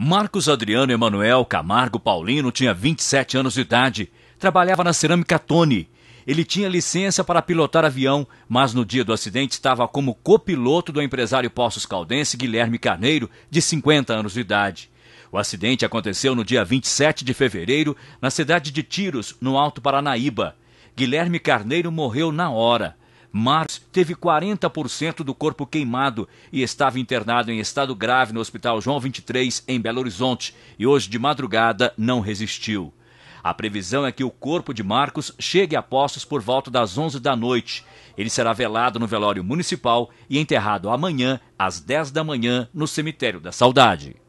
Marcos Adriano Emanuel Camargo Paulino tinha 27 anos de idade, trabalhava na cerâmica Tony. Ele tinha licença para pilotar avião, mas no dia do acidente estava como copiloto do empresário Poços Caldense Guilherme Carneiro, de 50 anos de idade. O acidente aconteceu no dia 27 de fevereiro, na cidade de Tiros, no Alto Paranaíba. Guilherme Carneiro morreu na hora. Mar teve 40% do corpo queimado e estava internado em estado grave no Hospital João 23, em Belo Horizonte, e hoje de madrugada não resistiu. A previsão é que o corpo de Marcos chegue a postos por volta das 11 da noite. Ele será velado no velório municipal e enterrado amanhã, às 10 da manhã, no Cemitério da Saudade.